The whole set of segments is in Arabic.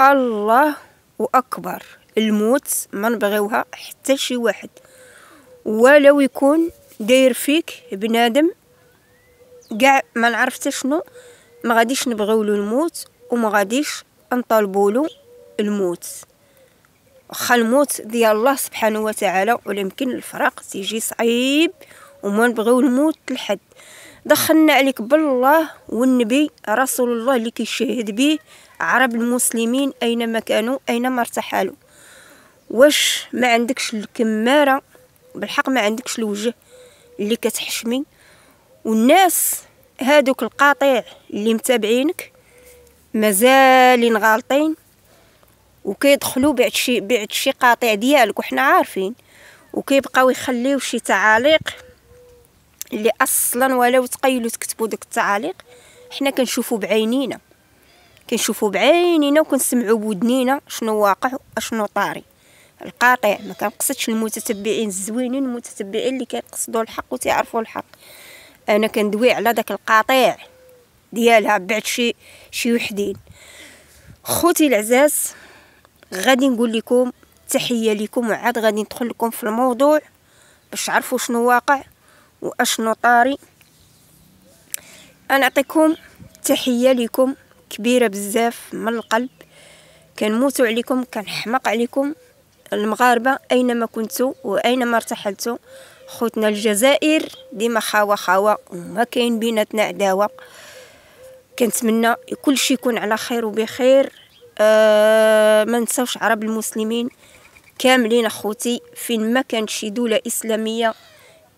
الله أكبر الموت ما نبغيوها حتى شي واحد ولو يكون داير فيك بنادم كاع ما نعرف شنو ما غاديش نبغيو له الموت وما غاديش نطالبوا له الموت واخا الموت ديال الله سبحانه وتعالى يمكن الفراق تيجي صعيب وما نبغيو الموت لحد دخلنا عليك بالله والنبي رسول الله اللي كيشهد به عرب المسلمين اينما كانوا اينما ارتحلوا واش ما عندكش الكماره بالحق ما عندكش الوجه اللي كتحشمي والناس هادوك القاطع اللي متابعينك مازالين غالطين وكيدخلوا بعد شي بعد شي قاطع ديالك وحنا عارفين وكيبقاو يخليو شي تعاليق اللي اصلا ولو تقيلوا تكتبوا ديك التعاليق حنا كنشوفوا بعينينا كنشوفوا بعينينا وكنسمعوا بودنينا شنو واقع وشنو طاري القاطع ما كنقصدش المتتبعين الزوينين المتتبعين اللي كيقصدوا الحق وتعرفوا الحق انا كندوي على داك القاطع ديالها بعد شي شي وحدين خوتي العزاز غادي نقول لكم تحيه لكم وعاد غادي ندخل لكم في الموضوع باش تعرفوا شنو واقع طاري أنعطيكم تحية لكم كبيرة بزاف من القلب كنموتو عليكم كنحمق عليكم المغاربة أينما كنتو وأينما ارتحلتو خوتنا الجزائر ديما خاوة خاوة وما كاين بيناتنا عداوة كنتمنى كل شيء يكون على خير وبخير أه ما نساوش عرب المسلمين كاملين اخوتي فين ما كانت شي دوله اسلاميه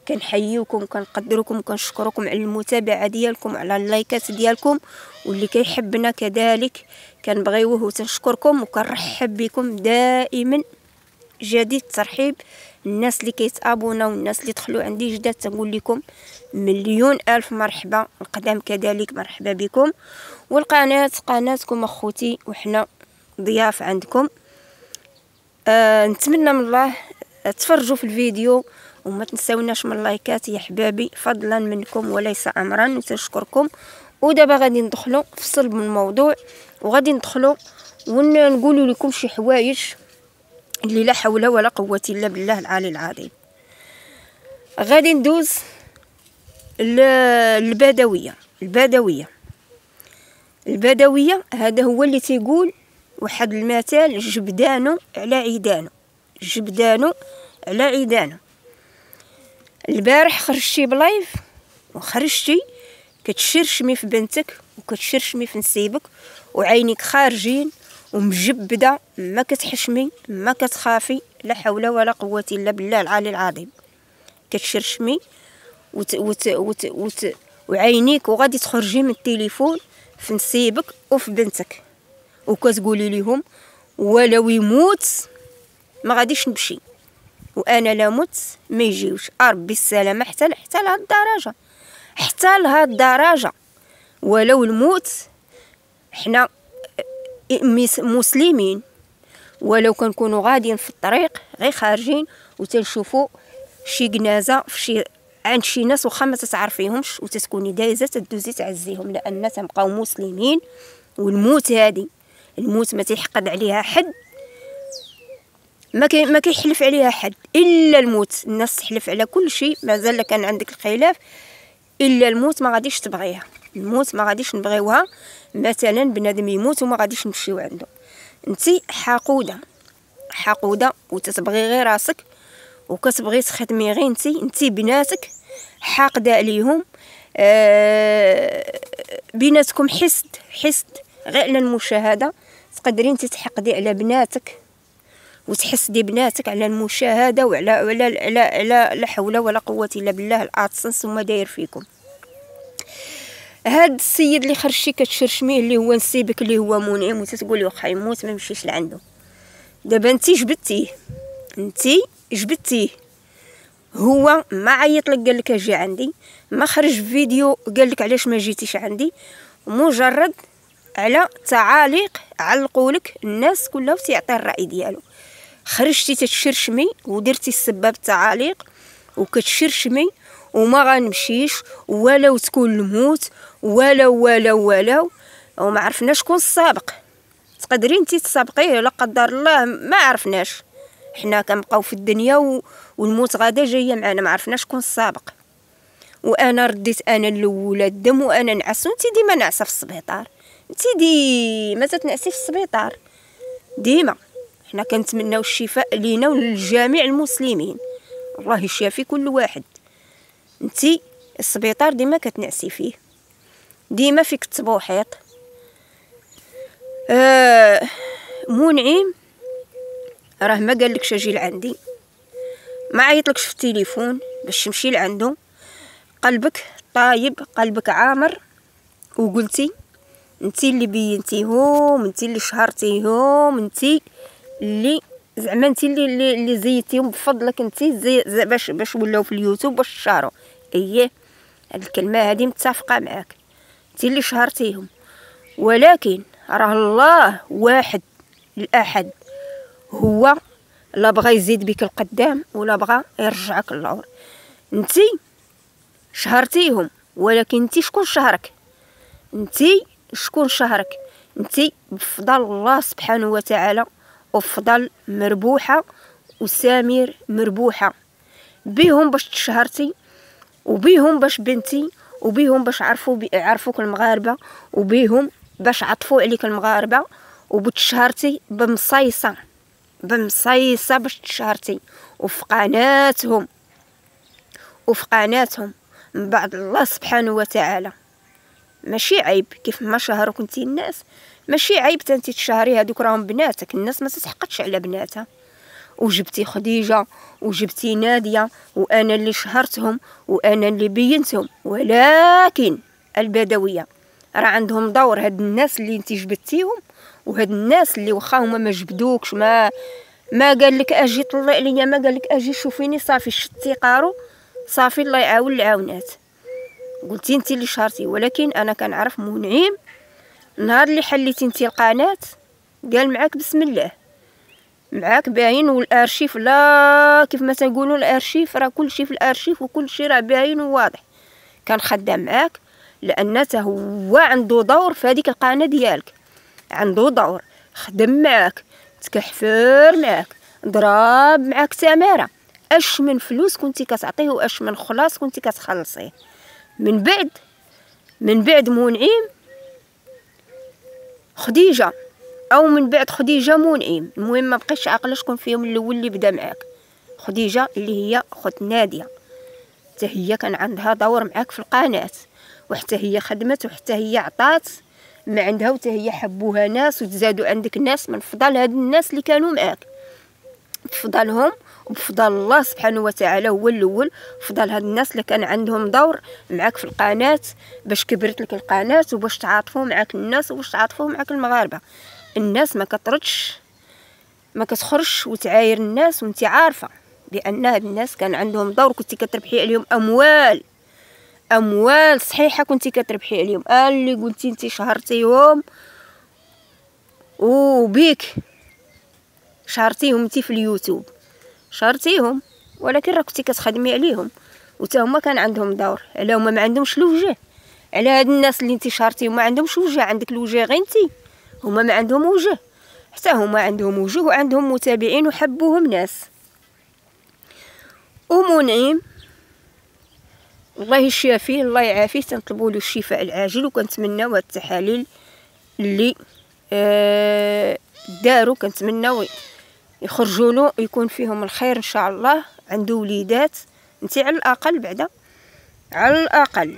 كنحييكم كنقدركم كنشكركم على المتابعه ديالكم على اللايكات ديالكم واللي كيحبنا كذلك كنبغيوه وتنشكركم وكنرحب بكم دائما جديد ترحيب الناس اللي كيتابوناو والناس اللي دخلوا عندي جداد تنقول لكم مليون الف مرحبا القدام كذلك مرحبا بكم والقناه قناتكم اخوتي وحنا ضياف عندكم آه نتمنى من الله تفرجوا في الفيديو وما تنساوناش من اللايكات يا حبابي فضلا منكم وليس امرا نشكركم ودابا غادي ندخلوا في صلب الموضوع وغادي ندخلوا ونقول لكم شي حوايج اللي لا حول ولا قوه الا بالله العلي العظيم غادي ندوز البدويه البدويه البدويه هذا هو اللي تيقول واحد المثال جبدانو على عيدانو جبدانو على عيدانو البارح خرجتي بلايف وخرجتي كتشرشمي في بنتك وكتشرشمي في نسيبك وعينيك خارجين ومجبده ما كتحشمي ما كتخافي لا حول ولا قوه الا بالله العلي العظيم كتشرشمي وت وت وت وت وعينيك وغادي تخرجي من التليفون في نسيبك وفي بنتك وكتقولي لهم ولو يموت ما غاديش نمشي وانا لا مت ما يجيوش ربي السلامه حتى حتى لهاد الدرجه حتى لهاد الدرجه ولو الموت حنا مسلمين ولو كنكونوا غاديين في الطريق غير خارجين وتنشوفوا شي جنازه في شي عند شي ناس واخا ما تتعرفيهمش وتتكوني دايزه تدوزي تعزيهم لان تنبقاو مسلمين والموت هادي الموت ما تيحقد عليها حد ما كي ما كيحلف عليها حد الا الموت الناس تحلف على كل شيء مازال كان عندك الخلاف الا الموت ما غاديش تبغيها الموت ما غاديش نبغيوها مثلا بنادم يموت وما غاديش نمشيو عنده انت حقوده حقوده وتتبغي غير راسك وكتبغي تخدمي غير انت انت بناتك حاقده عليهم آه بيناتكم حسد حسد غير على المشاهده تقدرين تتحقدي تحقدي على بناتك وتحسدي بناتك على المشاهده وعلى على على على لا حول ولا قوه الا بالله الادسنس وما داير فيكم هاد السيد اللي خرجتي كتشرشميه اللي هو نسيبك اللي هو منعم وتتقولي واخا يموت ما مشيش لعنده دابا انتي جبدتيه انتي جبدتيه هو ما عيط لك قال لك اجي عندي ما خرج فيديو قال لك علاش ما جيتيش عندي مجرد على تعاليق علقوا لك الناس كلها وتيعطي الراي ديالو خرجتي تتشرشمي ودرتي السباب التعاليق وكتشرشمي وما غنمشيش ولو تكون الموت ولو ولو ولو وما عرفناش شكون السابق تقدري انت تسابقيه لا قدر الله ما عرفناش حنا كنبقاو في الدنيا و... والموت غدا جايه معنا ما عرفناش شكون السابق وانا رديت انا الاولى الدم وانا نعس وانت ديما نعسه في السبيطار انت ديما تتنعسي في السبيطار ديما حنا كنتمناو الشفاء لينا ولجميع المسلمين الله يشافي كل واحد انت السبيطار ديما كتنعسي فيه ديما فيك التبوحيط آه منعم راه ما قالكش اجي لعندي ما عيطلكش في التليفون باش تمشي لعندو قلبك طايب قلبك عامر وقلتي انت اللي بينتيهم انت اللي شهرتيهم انت اللي زعما انت اللي اللي زيتيهم بفضلك انت زي, باش باش ولاو في اليوتيوب باش شاروا اييه هاد الكلمه هادي متفقه معاك انت اللي شهرتيهم ولكن راه الله واحد الاحد هو لا بغى يزيد بك القدام ولا بغى يرجعك للعور انت شهرتيهم ولكن انت شكون شهرك انت شكون شهرك انت بفضل الله سبحانه وتعالى افضل مربوحة وسامير مربوحة بيهم باش تشهرتي وبيهم باش بنتي وبيهم باش عرفوا يعرفوك المغاربة وبيهم باش عطفوا عليك المغاربة وبتشهرتي بمصيصة بمصيصة باش تشهرتي وفي قناتهم وفي قناتهم من بعد الله سبحانه وتعالى ماشي عيب كيف ما شهرك انت الناس ماشي عيب انت تشهري هذوك راهم بناتك الناس ما تسحقتش على بناتها وجبتي خديجة وجبتي نادية وأنا اللي شهرتهم وأنا اللي بينتهم ولكن البدوية راه عندهم دور هاد الناس اللي انت جبتيهم وهاد الناس اللي واخا هما ما جبدوكش ما ما قال لك اجي طلع ليا ما قال لك اجي شوفيني صافي شتي قارو صافي الله يعاون العاونات قلتي انت اللي شهرتي ولكن انا كنعرف منعيم نهار اللي حليتي انت القناه قال معاك بسم الله معاك باين والارشيف لا كيف ما تنقولوا الارشيف راه كلشي في الارشيف وكلشي راه باين وواضح كان خدام معاك لان هو عنده دور في هذيك القناه ديالك عنده دور خدم معاك تكحفر معاك ضرب معاك تماره اش من فلوس كنتي كتعطيه واش من خلاص كنتي كتخلصيه من بعد من بعد منعيم خديجه او من بعد خديجه منعم المهم ما بقيتش عاقله شكون فيهم الاول اللي بدا معاك خديجه اللي هي خت ناديه حتى هي كان عندها دور معاك في القناه وحتى هي خدمت وحتى هي عطات ما عندها وحتى هي حبوها ناس وتزادوا عندك ناس من فضل هاد الناس اللي كانوا معاك تفضلهم بفضل الله سبحانه وتعالى هو الاول فضل هاد الناس اللي كان عندهم دور معاك في القناه باش كبرت لك القناه وباش تعاطفوا معاك الناس وباش تعاطفوا معاك المغاربه الناس ما كتردش ما كتخرجش وتعاير الناس وانت عارفه بان هاد الناس كان عندهم دور كنتي كتربحي عليهم اموال اموال صحيحه كنتي كتربحي عليهم اللي قلتي انت شهرتيهم وبيك شهرتيهم انت في اليوتيوب شهرتيهم ولكن راه كنتي كتخدمي عليهم وتا هما كان عندهم دور على هما ما عندهمش الوجه على هاد الناس اللي انت شهرتيهم ما عندهمش وجه عندك الوجه غير انت هما ما عندهم وجه حتى هما عندهم وجه وعندهم متابعين وحبوهم ناس ومنعم الله يشافيه الله يعافيه تنطلبوا له الشفاء العاجل وكنتمناو هاد التحاليل اللي آه دارو كنتمناو يخرجوا له يكون فيهم الخير ان شاء الله عنده وليدات انت على الاقل بعدا على الاقل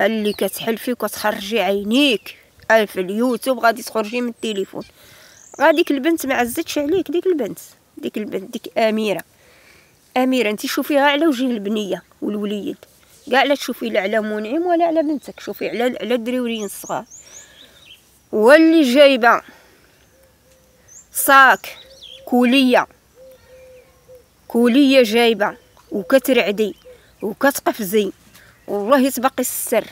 اللي كتحل فيك وتخرجي عينيك في اليوتيوب غادي تخرجي من التليفون غاديك البنت ما عزتش عليك ديك البنت ديك البنت ديك اميره اميره انت شوفيها على وجه البنيه والوليد كاع لا تشوفي لا على منعم ولا على بنتك شوفي على على الدريورين الصغار واللي جايبه صاك كولية كولية جايبة وكترعدي وكتقفزي والله تبقي السر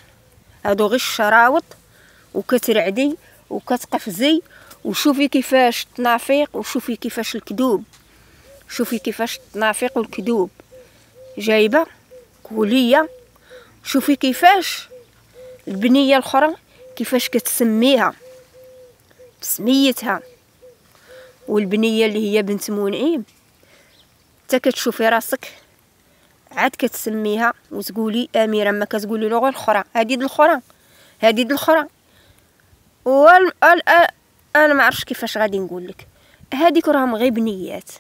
هادو غير الشراوط وكترعدي وكتقفزي وشوفي كيفاش التنافيق وشوفي كيفاش الكذوب شوفي كيفاش التنافيق والكذوب جايبة كولية شوفي كيفاش البنية الأخرى كيفاش كتسميها بسميتها والبنيه اللي هي بنت منعيم حتى كتشوفي راسك عاد كتسميها وتقولي اميره ما كتقولي لغه اخرى هادي د هادي د الاخرى وال انا ما عرفتش كيفاش غادي نقول لك هاديك راهم غير بنيات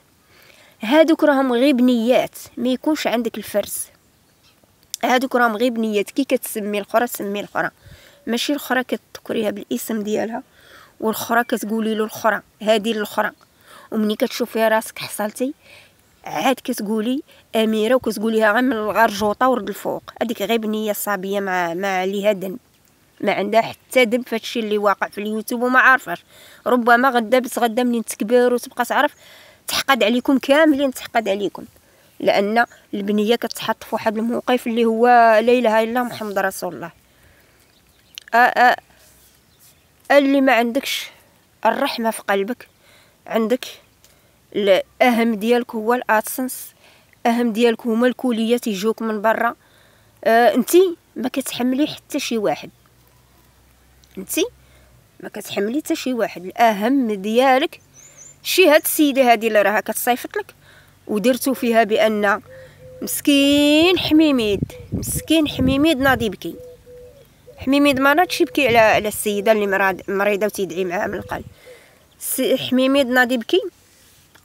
هذوك راهم غير بنيات ما يكونش عندك الفرز هذوك راهم غير بنيات كي كتسمي الاخرى سمي الاخرى ماشي الاخرى كتذكريها بالاسم ديالها والخرى كتقولي له الخرى هادي للخرى ومني كتشوفي راسك حصلتي عاد كتقولي اميره وكتقوليها غير من الغرجوطه ورد الفوق هذيك غير بنيه صبيه ما مع عليها ذنب ما عندها حتى ذنب في هادشي اللي واقع في اليوتيوب وما عارفاش ربما غدا بس غدا منين تكبر وتبقى تعرف تحقد عليكم كاملين تحقد عليكم لان البنيه كتحط في واحد الموقف اللي هو لا اله الا محمد رسول الله آآ آه، آه. اللي ما عندكش الرحمة في قلبك عندك الأهم ديالك هو الأدسنس أهم ديالك هما الكليات يجوك من برا آه انتي ما كتحملي حتى شي واحد انتي ما كتحملي حتى شي واحد الأهم ديالك شي هاد السيدة هادي اللي راها كتصيفط لك ودرتو فيها بأن مسكين حميميد مسكين حميميد ناضي بكين حميمي ضمانه شي بكي على على السيده اللي مريضه وتيدعي معاها من القلب حميمي ضنادي بكي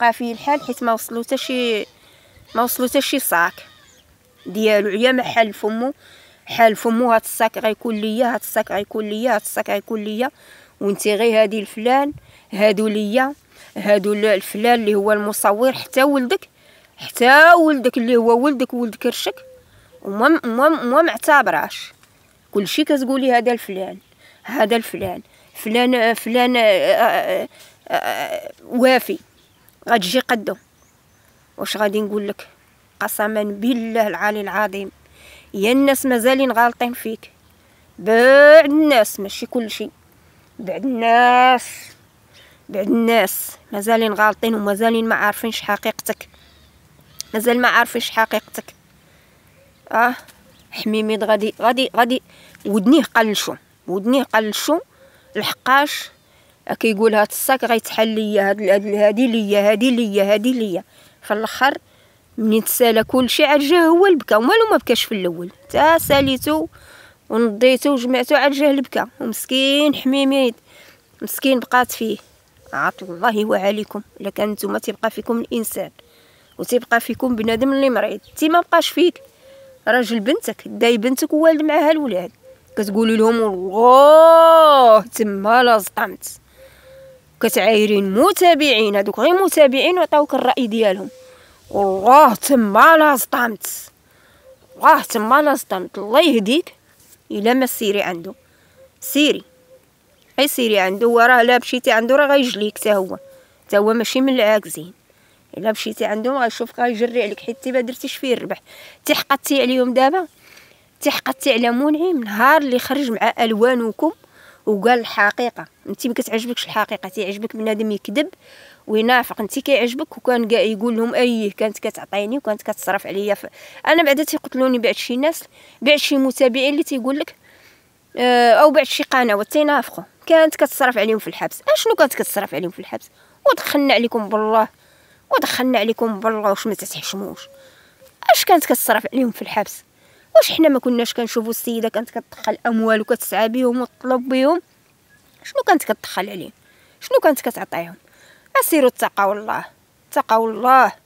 بقى فيه الحال حيت ما وصلو حتى شي ما وصلو حتى شي صاك ديالو عيا ما حال فمو حال فمو هاد الصاك غيكون ليا هاد الصاك غيكون ليا هاد الصاك غيكون ليا وانتي غي هادي الفلان هادو ليا هادو الفلان اللي هو المصور حتى ولدك حتى ولدك اللي هو ولدك ولد كرشك وما ما ما معتبراش كلشي كتقولي هذا الفلان هذا الفلان فلان فلان آه، آه، آه، وافي غتجي قدو واش غادي نقول لك قسما بالله العلي العظيم يا الناس مازالين غالطين فيك بعد الناس ماشي كلشي بعد الناس بعد الناس مازالين غالطين ومازالين ما عارفينش حقيقتك مازال ما عارفينش حقيقتك اه حميميد غادي غادي غادي ودنيه قلشو ودنيه قلشو لحقاش آه، كيقول هاد الصاك غيتحل ليا هاد هادي ليا هادي ليا هادي ليا في الاخر ملي تسالى كلشي عاد جا هو البكا ومالو ما بكاش في الاول تا ساليتو ونضيتو وجمعتو عاد جاه البكا ومسكين حميميد مسكين بقات فيه عطل الله وعليكم لكن نتوما تيبقى فيكم الانسان وتيبقى فيكم بنادم اللي مريض تي ما بقاش فيك راجل بنتك داي بنتك ووالد معاها الولاد كتقولي لهم الله تما صدمت كتعايرين متابعين هادوك غير متابعين وعطاوك الراي ديالهم والله تما صدمت والله تما صدمت الله يهديك الا ما سيري عنده سيري اي سيري عنده وراه لا مشيتي عنده راه غيجليك تا هو تا هو ماشي من العاكزين الا مشيتي عندهم غيشوفك غيجري عليك حيت ما درتيش فيه الربح تحقدتي عليهم دابا تحقدتي على منعم نهار اللي خرج مع الوانكم وقال الحقيقه انت ما كتعجبكش الحقيقه تيعجبك بنادم يكذب وينافق انت كيعجبك وكان كاع يقول لهم ايه كانت كتعطيني وكانت كتصرف عليا ف... انا بعدا تيقتلوني بعد شي ناس بعد شي متابعين اللي تيقول لك آه، او بعد شي قنوات تينافقوا كانت كتصرف عليهم في الحبس اشنو كانت كتصرف عليهم في الحبس ودخلنا عليكم بالله ودخلنا عليكم بالله واش ما تتحشموش اش كانت كتصرف عليهم في الحبس واش حنا ما كناش كنشوفوا السيده كانت كتدخل اموال وكتسعى بهم وتطلب بهم شنو كانت كتدخل عليهم شنو كانت كتعطيهم اسيروا تقاو الله تقاو الله